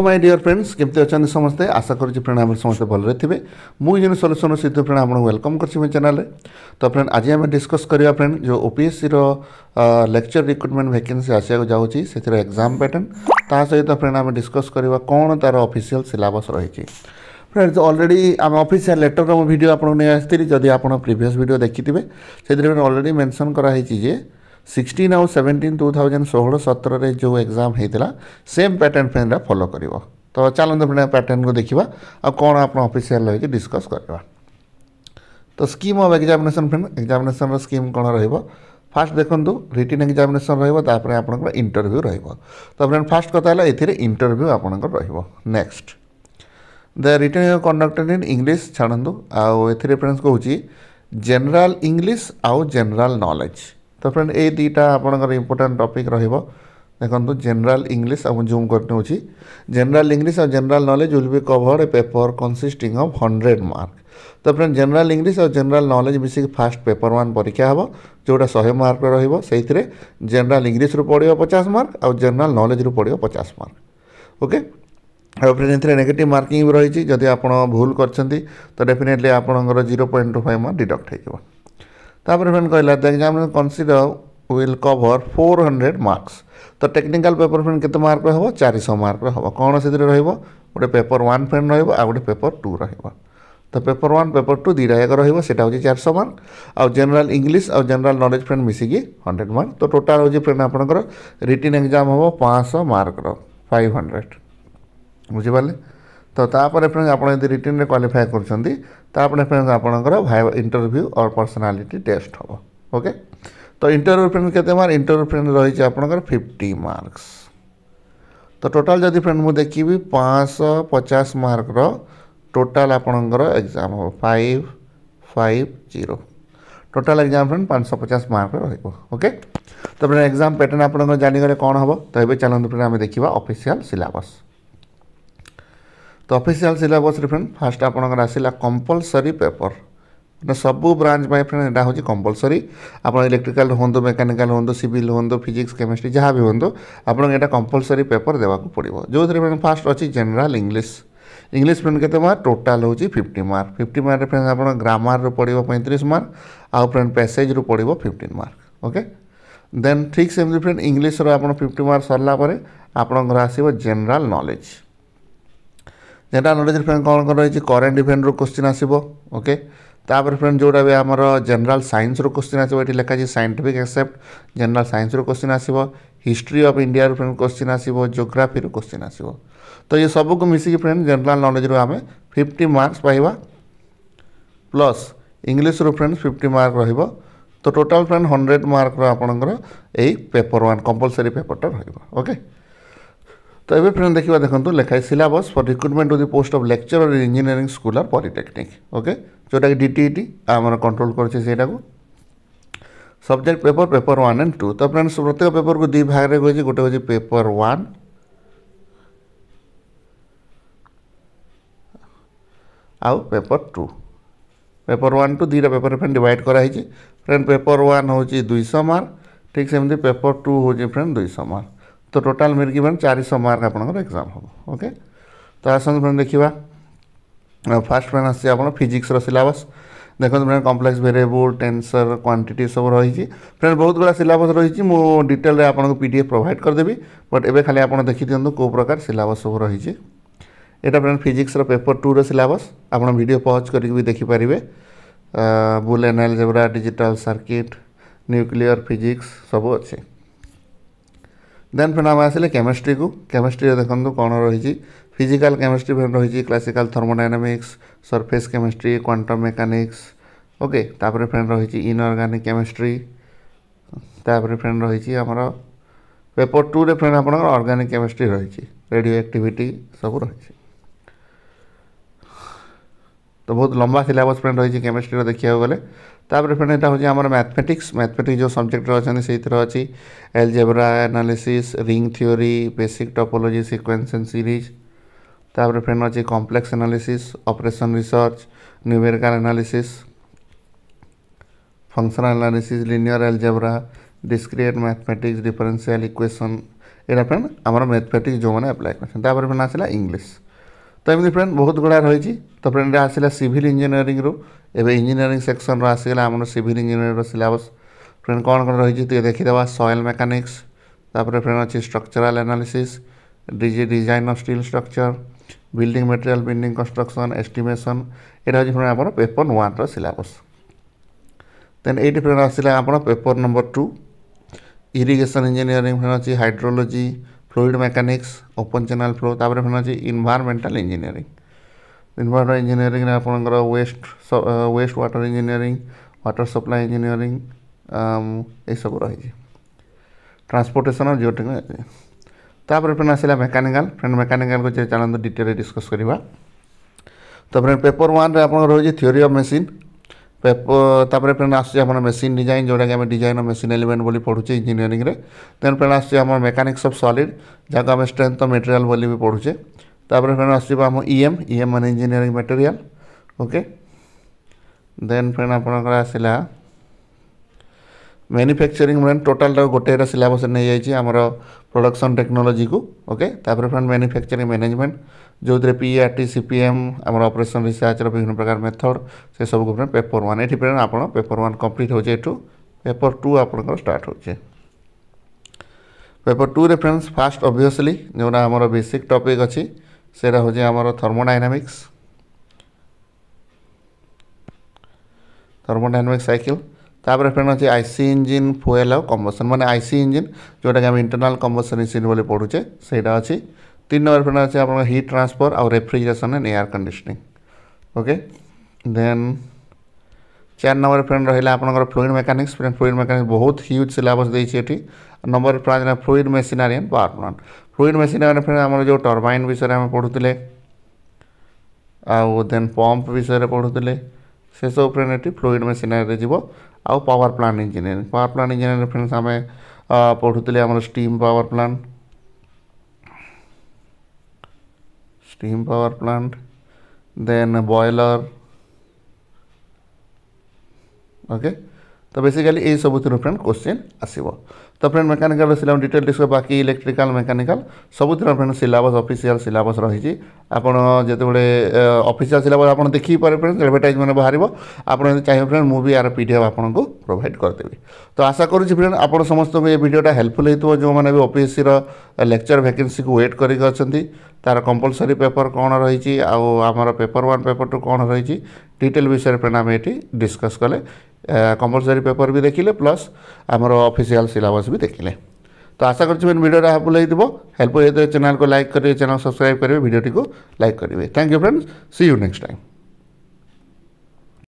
hello my dear friends केमती अच्छे समस्ते आशा करुच्ची फ्रेंड आम समस्ते भले थे मुझे सल्यूसन सिद्धु फ्रेंड आपको वेलकम कर चेल तो फ्रेंड आज आम डिस्कस करा फ्रेंड जो ओपीएससी लेक्चर रिक्रुटमेंट वैकेंसी आसाक जाऊँगी से एग्जाम पैटर्न ता सहित फ्रेंड आम डिस्कस करवा कौन तार अफिशियल सिलेबस रही फ्रेंड्स अलरेडी आम अफिशियल लेटर भिड आपको नहीं आसती जदि आप प्रिभस भिड देखिथे से अलरेडी मेनसन कराई ସିକ୍ସଟିନ୍ ଆଉ ସେଭେଣ୍ଟିନ୍ ଟୁ ଥାଉଜେଣ୍ଡ ଷୋହଳ ସତରରେ ଯେଉଁ ଏକ୍ଜାମ୍ ହେଇଥିଲା ସେମ୍ ପ୍ୟାଟର୍ଣ୍ଣ ଫ୍ରେଣ୍ଡ୍ରେ ଫଲୋ କରିବ ତ ଚାଲନ୍ତୁ ଫ୍ରେଣ୍ଡ୍ ପ୍ୟାଟର୍ଣ୍ଣକୁ ଦେଖିବା ଆଉ କ'ଣ ଆପଣ ଅଫିସିଆଲ୍ ରହିକି ଡିସ୍କସ୍ କରିବା ତ ସ୍କିମ୍ ଅଫ୍ ଏକ୍ଜାମିନେସନ୍ ଫ୍ରେଣ୍ଡ୍ ଏକ୍ଜାମିନେସନ୍ର ସ୍କିମ୍ କ'ଣ ରହିବ ଫାଷ୍ଟ ଦେଖନ୍ତୁ ରିଟିନ୍ ଏକ୍ଜାମିନେସନ୍ ରହିବ ତାପରେ ଆପଣଙ୍କର ଇଣ୍ଟରଭ୍ୟୁ ରହିବ ତ ଫ୍ରେଣ୍ଡ୍ ଫାଷ୍ଟ କଥା ହେଲା ଏଥିରେ ଇଣ୍ଟରଭ୍ୟୁ ଆପଣଙ୍କର ରହିବ next the written conducted in English ଛାଡ଼ନ୍ତୁ ଆଉ ଏଥିରେ ଫ୍ରେଣ୍ଡସ୍ କହୁଛି ଜେନେରାଲ ଇଂଲିଶ ଆଉ ଜେନେରାଲ ନଲେଜ ତ ଫ୍ରେଣ୍ଡ ଏଇ ଦୁଇଟା ଆପଣଙ୍କର ଇମ୍ପୋର୍ଟାଣ୍ଟ ଟପିକ୍ ରହିବ ଦେଖନ୍ତୁ ଜେନେରାଲ ଇଂଲିଶ ଆଉ ଜୁମ୍ କରିନେଉଛି ଜେନେରାଲ ଇଂଲିଶ ଆଉ general knowledge will be covered a paper consisting of hundred mark ତ ଫ୍ରେଣ୍ଡ ଜେନେରାଲ ଇଂଲିଶ ଆଉ ଜେନେରାଲ ନଲେଜ ମିଶିକି ଫାଷ୍ଟ ପେପର ୱାନ୍ ପରୀକ୍ଷା ହେବ ଯେଉଁଟା ଶହେ ମାର୍କର ରହିବ ସେଇଥିରେ ଜେନେରାଲ ଇଂଲିଶରୁ ପଡ଼ିବ ପଚାଶ ମାର୍କ ଆଉ ଜେନେରାଲ ନଲେଜରୁ ପଡ଼ିବ ପଚାଶ ମାର୍କ ଓକେ ଆଉ ଫ୍ରେଣ୍ଡ ଏଥିରେ ନେଗେଟିଭ୍ ମାର୍କିଂ ବି ରହିଛି ଯଦି ଆପଣ ଭୁଲ କରିଛନ୍ତି ତ ଡେଫିନେଟଲି ଆପଣଙ୍କର zero point two five mark deduct ହୋଇଯିବ ତାପରେ ଫ୍ରେଣ୍ଡ କହିଲା the examination consider will cover four hundred marks ତ ଟେକ୍ନିକାଲ୍ ପେପର୍ ଫ୍ରେଣ୍ଡ କେତେ ମାର୍କରେ ହେବ ଚାରିଶହ ମାର୍କରେ ହେବ କ'ଣ ସେଥିରେ ରହିବ ଗୋଟେ ପେପର୍ ୱାନ୍ ଫ୍ରେଣ୍ଡ ରହିବ ଆଉ ଗୋଟେ ପେପର୍ ଟୁ ରହିବ ତ ପେପର୍ ୱାନ୍ ପେପର୍ ଟୁ ଦୁଇଟା ଯାକ ରହିବ ସେଇଟା ହେଉଛି ଚାରିଶହ ମାର୍କ ଆଉ ଜେନେରାଲ୍ ଇଂଲିଶ ଆଉ ଜେନେରାଲ୍ ନଲେଜ୍ ଫ୍ରେଣ୍ଡ ମିଶିକି ହଣ୍ଡ୍ରେଡ଼ ମାର୍କ ତ ଟୋଟାଲ୍ ହେଉଛି ଫ୍ରେଣ୍ଡ ଆପଣଙ୍କର ରିଟିନ୍ ଏକ୍ଜାମ୍ ହେବ ପାଞ୍ଚଶହ ମାର୍କର ଫାଇଭ୍ ହଣ୍ଡ୍ରେଡ଼ ବୁଝିପାରିଲେ ତ ତାପରେ ଫ୍ରେଣ୍ଡସ୍ ଆପଣ ଯଦି ରିଟିନ୍ରେ କ୍ୱାଲିଫାଏ କରୁଛନ୍ତି ତାପରେ ଫ୍ରେଣ୍ଡସ୍ ଆପଣଙ୍କର ଭାଇ ଇଣ୍ଟରଭ୍ୟୁ ଅର୍ ପର୍ସନାଲିଟି ଟେଷ୍ଟ ହେବ ଓକେ ତ ଇଣ୍ଟରଭ୍ୟୁ ଫ୍ରେଣ୍ଡସ୍ କେତେ ମାର୍କ ଇଣ୍ଟରଭ୍ୟୁ ଫ୍ରେଣ୍ଡସ୍ ରହିଛି ଆପଣଙ୍କର ଫିଫ୍ଟି ମାର୍କସ୍ ତ ଟୋଟାଲ୍ ଯଦି ଫ୍ରେଣ୍ଡ୍ ମୁଁ ଦେଖିବି ପାଞ୍ଚଶହ ପଚାଶ ମାର୍କର ଟୋଟାଲ୍ ଆପଣଙ୍କର ଏକ୍ଜାମ୍ ହେବ five five zero total exam friend ପାଞ୍ଚଶହ ପଚାଶ ମାର୍କର ରହିବ ଓକେ ତ ଫ୍ରେଣ୍ଡ୍ ଏକ୍ଜାମ୍ ପ୍ୟାଟର୍ନ ଆପଣଙ୍କର ଜାଣିଗଲେ କ'ଣ ହେବ ତ ଏବେ ଚାଲନ୍ତୁ ଫ୍ରେଣ୍ଡ୍ ଆମେ ଦେଖିବା ଅଫିସିଆଲ୍ ସିଲାବସ୍ ତ ଅଫିସିଆଲ ସିଲାବସ୍ରେ ଫ୍ରେଣ୍ଡ ଫାଷ୍ଟ ଆପଣଙ୍କର ଆସିଲା କମ୍ପଲସରି ପେପର ମାନେ ସବୁ ବ୍ରାଞ୍ଚ ପାଇଁ ଫ୍ରେଣ୍ଡ ଏଇଟା ହେଉଛି କମ୍ପଲସରି ଆପଣ ଇଲେକ୍ଟ୍ରିକାଲ ହୁଅନ୍ତୁ ମେକାନିକାଲ ହୁଅନ୍ତୁ ସିଭିଲ ହୁଅନ୍ତୁ ଫିଜିକ୍ସ କେମିଷ୍ଟ୍ରି ଯାହା ବି ହୁଅନ୍ତୁ ଆପଣଙ୍କୁ ଏଇଟା କମ୍ପଲସରି ପେପର ଦେବାକୁ ପଡ଼ିବ ଯେଉଁଥିରେ ଫ୍ରେଣ୍ଡ ଫାଷ୍ଟ ଅଛି ଜେନେରାଲ ଇଂଲିଶ ଇଂଲିଶ ଫ୍ରେଣ୍ଡ କେତେ ମାର୍କ ଟୋଟାଲ ହେଉଛି ଫିଫ୍ଟି ମାର୍କ ଫିଫ୍ଟି ମାର୍କରେ ଫ୍ରେଣ୍ଡ ଆପଣ ଗ୍ରାମାରରୁ ପଡ଼ିବ ପଇଁତିରିଶ ମାର୍କ ଆଉ ଫ୍ରେଣ୍ଡ ପ୍ୟାସେଜରୁ ପଡ଼ିବ ଫିଫ୍ଟିନ୍ ମାର୍କ ଓକେ ଦେନ୍ ଠିକ୍ ସେମିତି ଫ୍ରେଣ୍ଡ ଇଂଲିଶର ଆପଣ ଫିଫ୍ଟି ମାର୍କ ସରିଲା ପରେ ଆପଣଙ୍କର ଆସିବ ଜେନେରାଲ ନଲେଜ যেটা নলেজ ফ্রেন্ড କ'ଣ କ'ଣ ରହିଛି କରେଣ୍ଟ ଇଭେଣ୍ଟରୁ କୋଶ୍ଚିନ୍ ଆସିବ ଓକେ ତାପରେ ଫ୍ରେଣ୍ଡ ଯେଉଁଟା ବି ଆମର ଜେନେରାଲ୍ ସାଇନ୍ସରୁ କୋଶ୍ଚିନ୍ ଆସିବ ଏଠି ଲେଖାଛି ସାଇଣ୍ଟିଫିକ୍ ଏକ୍ସେପ୍ଟ ଜେନେରାଲ୍ ସାଇନ୍ସରୁ କୋଶ୍ଚିନ୍ ଆସିବ ହିଷ୍ଟ୍ରି ଅଫ୍ ଇଣ୍ଡିଆରୁ ଫ୍ରେଣ୍ଡ କୋଶ୍ଚିନ୍ ଆସିବ ଜୋଗ୍ରାଫିରୁ କୋଶ୍ଚିନ୍ ଆସିବ ତ ଏ ସବୁକୁ ମିଶିକି ଫ୍ରେଣ୍ଡ ଜେନେରାଲ୍ ନଲେଜରୁ ଆମେ ଫିଫ୍ଟି ମାର୍କସ୍ ପାଇବା ପ୍ଲସ୍ ଇଂଲିଶରୁ ଫ୍ରେଣ୍ଡ ଫିଫ୍ଟି ମାର୍କ ରହିବ ତ ଟୋଟାଲ୍ ଫ୍ରେଣ୍ଡ ହଣ୍ଡ୍ରେଡ଼ ମାର୍କର ଆପଣଙ୍କର ଏଇ ପେପର୍ ୱାନ୍ କମ୍ପଲସରି ପେପର୍ଟା ରହିବ ଓକେ তো এবে ফ্রেন্ড দেখা দেখুন লেখাই syllabus for recruitment to the post of lecturer in engineering school আর পলিটেকনিক ওকে যেটাকি ডিটিইটি আমার কন্ট্রোল করছে সেইটাকে subject paper paper one and two তো ফ্রেন্ডস প্রত্যেক পেপরকে দুই ভাগে রয়েছে গোটে হচ্ছে পেপর ওয়ান আউ paper two paper one two দুইটা পেপর ফ্রেন্ড ডিভাইড করা হয়েছে ফ্রেন্ড পেপর ওয়ান হচ্ছে দুইশহ মার্ক ঠিক সেমতি পেপর টু হচ্ছে ফ্রেন্ড দুইশহ মার্ক ତ ଟୋଟାଲ୍ ମେରିଟ୍ ମାନେ ଚାରିଶହ ମାର୍କ ଆପଣଙ୍କର ଏକ୍ଜାମ୍ ହେବ ଓକେ ତ ଆସନ୍ତୁ ଫ୍ରେଣ୍ଡ ଦେଖିବା ଫାର୍ଷ୍ଟ ଫ୍ରେଣ୍ଡ ଆସିଛି ଆପଣ ଫିଜିକ୍ସର ସିଲାବସ୍ ଦେଖନ୍ତୁ friend complex variable tensor quantity ସବୁ ରହିଛି ଫ୍ରେଣ୍ଡ ବହୁତ ଗୁଡ଼ା ସିଲାବସ୍ ରହିଛି ମୁଁ ଡିଟେଲ୍ରେ ଆପଣଙ୍କୁ ପି ଡି ଏଫ୍ ପ୍ରୋଭାଇଡ଼ କରିଦେବି ବଟ୍ ଏବେ ଖାଲି ଆପଣ ଦେଖିଦିଅନ୍ତୁ କେଉଁ ପ୍ରକାର ସିଲାବସ୍ ସବୁ ରହିଛି ଏଇଟା ଫ୍ରେଣ୍ଡ ଫିଜିକ୍ସର ପେପର୍ ଟୁର ସିଲାବସ୍ ଆପଣ ଭିଡ଼ିଓ ପଜ୍ କରିକି ବି ଦେଖିପାରିବେ Boolean algebra digital circuit nuclear physics ସବୁ ଅଛି ଦେନ୍ ଫେନ୍ ଆମେ ଆସିଲେ କେମିଷ୍ଟ୍ରିକୁ କେମିଷ୍ଟ୍ରିରେ ଦେଖନ୍ତୁ କ'ଣ ରହିଛି ଫିଜିକାଲ୍ କେମିଷ୍ଟ୍ରି ଫେନ୍ ରହିଛି classical thermodynamics surface chemistry quantum mechanics okay ତାପରେ ଫ୍ରେଣ୍ଡ ରହିଛି ଇନଅର୍ଗାନିକ୍ କେମିଷ୍ଟ୍ରି ତାପରେ ଫ୍ରେଣ୍ଡ ରହିଛି ଆମର ପେପର ଟୁରେ ଫ୍ରେଣ୍ଡ ଆପଣଙ୍କର ଅର୍ଗାନିକ୍ କେମିଷ୍ଟ୍ରି ରହିଛି ରେଡ଼ିଓ ଆକ୍ଟିଭିଟି ସବୁ ରହିଛି तो बहुत लंबा सिलेबस फ्रेंड रही केमिस्ट्री देखा गले तापर फ्रेंड यहाँ हूँ मैथमेटिक्स मैथमेटिक्स जो सब्जेक्ट अच्छे से algebra analysis ring theory basic topology sequence and series तापर फ्रेंड अच्छे complex analysis operation research numerical analysis functional analysis linear algebra discrete mathematics differential equation यहाँ फ्रेंड आम मैथमेटिक्स जो मैंने आप्लाय कर फ्रेंड आसा इंग्लीश তো এমনি ফ্রেন্ড বহুত গুড়া রয়েছে তো ফ্রেন্ড আসলা সিভিল ইঞ্জিনিয়ারিং রু এবে ইঞ্জিনিয়ারিং সেকশন রু আসিগলা আমার সিভিল ইঞ্জিনিয়ারিং রু সিলেবস ফ্রেন্ড কোন কোন রয়েছে টিকে দেখিদেবা সয়েল মেকানিক্স তারপরে ফ্রেন্ড আছে স্ট্রকচরাল অ্যানালিসিস ডিজি design of steel structure building material building construction estimation এটা হচ্ছে ফ্রেন্ড আমার পেপর ওয়ানর সিলেবস দেন এইটি ফ্রেন্ড আসলে আপনার paper number two irrigation engineering friend আছে hydrology fluid mechanics open channel flow तापर फिर अच्छे इनभारमेंटाल इंजीनियरिंग इनभारमेंटल इंजीनियरिंग आप waste waste water engineering water supply engineering ये सब रही ट्रांसपोर्टेसन और जिओ टेक्नोलोजी फ्रेंड आसा मेकानिकल फ्रेंड मेकानिकाल को चलते डिटेल डिस्कस करवा तो फ्रेंड पेपर वन आप थीओरी अफ मेसीन ତାପରେ ଫେନ୍ ଆସୁଛି ଆମର ମେସିନ୍ ଡିଜାଇନ୍ ଯେଉଁଟାକି ଆମେ ଡିଜାଇନ୍ ମେସିନ୍ ଏଲିମେଣ୍ଟ ବୋଲି ପଢ଼ୁଛେ ଇଞ୍ଜିନିୟରିଂରେ ଦେନ୍ ଫେନ୍ ଆସୁଛି ଆମର ମେକାନିକ୍ସ ଅଫ୍ ସଲିଡ୍ ଯାହାକୁ ଆମେ ଷ୍ଟ୍ରେନ୍ଥ ଅଫ୍ ମେଟେରିଆଲ୍ ବୋଲି ବି ପଢ଼ୁଛେ ତାପରେ ଫେନ୍ ଆସୁଛି ଆମ ଇଏମ୍ ଇଏମ୍ ମାନେ ଇଞ୍ଜିନିୟରିଂ ମେଟେରିଆଲ୍ ଓକେ ଦେନ୍ ଫେନ୍ ଆପଣଙ୍କର ଆସିଲା ମ୍ୟାନୁଫ୍ୟାକ୍ଚରିଂ ମାନେ ଟୋଟାଲ୍ଟାକୁ ଗୋଟେର ସିଲାବସ୍ରେ ନେଇଯାଇଛି ଆମର ପ୍ରଡ଼କ୍ସନ୍ ଟେକ୍ନୋଲୋଜିକୁ ଓକେ ତାପରେ ଫ୍ରେଣ୍ଡ ମ୍ୟାନୁଫ୍ୟାକ୍ଚରିଂ ମ୍ୟାନେଜମେଣ୍ଟ ଯେଉଁଥିରେ P R T C P M ଆମର ଅପରେସନ୍ ରିସର୍ଚ୍ଚର ବିଭିନ୍ନ ପ୍ରକାର ମେଥଡ଼ ସେସବୁକୁ ଫ୍ରେଣ୍ଡ ପେପର୍ ୱାନ୍ ଏଠି ଫ୍ରେଣ୍ଡ ଆପଣ ପେପର୍ ୱାନ୍ କମ୍ପ୍ଲିଟ୍ ହେଉଛି ଏଠୁ ପେପର୍ ଟୁ ଆପଣଙ୍କର ଷ୍ଟାର୍ଟ ହେଉଛି ପେପର୍ ଟୁରେ ଫ୍ରେଣ୍ଡସ୍ ଫାଷ୍ଟ ଅବଭିୟସ୍ଲି ଯେଉଁଟା ଆମର ବେସିକ୍ ଟପିକ୍ ଅଛି ସେଇଟା ହେଉଛି ଆମର ଥର୍ମୋଡାଇନାମିକ୍ସ ଥର୍ମୋଡାଇନାମିକ୍ ସାଇକେଲ୍ তাপরে ফ্রেন্ড হচ্ছে আইসি ইঞ্জিন ফুয়েল আউ কম্বসন মানে আইসি ইঞ্জিন যেটাকে আমি ইন্টরনাল কম্বসন ইঞ্জিন বলে পড়ুছে সেইটা আছে তিন নম্বর ফ্রেন্ড আছে আপনার হিট ট্রান্সফর আর refrigeration and air conditioning okay then চার নম্বর ফ্রেন্ড রহলে আপনার fluid mechanics friend fluid mechanics বহুত হিউজ সিলাবস দিয়েছে এটি নম্বর ফ্রেন্ড না fluid machinery and power plant fluid machinery friend আমার যে টরবাইন বিষয়ে আমি পড়ুলে আউ দেন পম্প বিষয়ে পড়ুলে ସେସବୁ ଉପରେ ନେଟି ଫ୍ଲୁଇଡ଼ ମେସିନାରୀରେ ଯିବ ଆଉ power plant engineering power plant engineering friends ଆମେ ପଢ଼ୁଥିଲେ ଆମର steam power plant steam power plant then boiler okay ତ ବେସିକାଲି ଏଇ ସବୁଥିରୁ ଫ୍ରେଣ୍ଡ୍ କୋଶ୍ଚିନ୍ ଆସିବ ତ friend mechanical syllabus detail discuss ବାକି ଇଲେକ୍ଟ୍ରିକାଲ୍ ମେକାନିକାଲ୍ ସବୁଥିରେ ଫ୍ରେଣ୍ଡ୍ ସିଲାବସ୍ ଅଫିସିଆଲ୍ ସିଲାବସ୍ ରହିଛି ଆପଣ ଯେତେବେଳେ ଅଫିସିଆଲ୍ ସିଲାବସ୍ ଆପଣ ଦେଖିପାରିବେ ଫ୍ରେଣ୍ଡ୍ ଆଡ଼ଭର୍ଟାଇଜମେଣ୍ଟ ବାହାରିବ ଆପଣ ଯଦି ଚାହିଁବେ ଫ୍ରେଣ୍ଡ୍ ମୁଁ ବି ଏହାର ପି ଡି ଏଫ୍ ଆପଣଙ୍କୁ ପ୍ରୋଭାଇଡ଼ କରିଦେବି ତ ଆଶା କରୁଛି ଫ୍ରେଣ୍ଡ୍ ଆପଣ ସମସ୍ତଙ୍କୁ ଏ ଭିଡ଼ିଓଟା ହେଲ୍ପଫୁଲ୍ ହେଇଥିବ ଯେଉଁମାନେ ବି ଓପିଏସ୍ସିର ଲେକ୍ଚର୍ ଭ୍ୟାକେନ୍ସିକୁ ୱେଟ୍ କରିକି ଅଛନ୍ତି ତାର କମ୍ପଲସରି ପେପର୍ କ'ଣ ରହିଛି ଆଉ ଆମର ପେପର୍ ୱାନ୍ ପେପର୍ ଟୁ କ'ଣ ରହିଛି ଡିଟେଲ୍ ବିଷୟରେ ଫ୍ରେଣ୍ଡ୍ ଆମେ ଏଠି ଡିସ୍କସ୍ କଲେ कंपलसरी पेपर भी देखिले प्लस आमर अफिसील सिलेबस भी देखिले तो आशा कर भिडियो हेल्पफुल हेल्प हो चैनल को लाइक करेंगे चैनल सब्सक्राइब करेंगे भिडियो को लाइक करेंगे thank you friends see you next time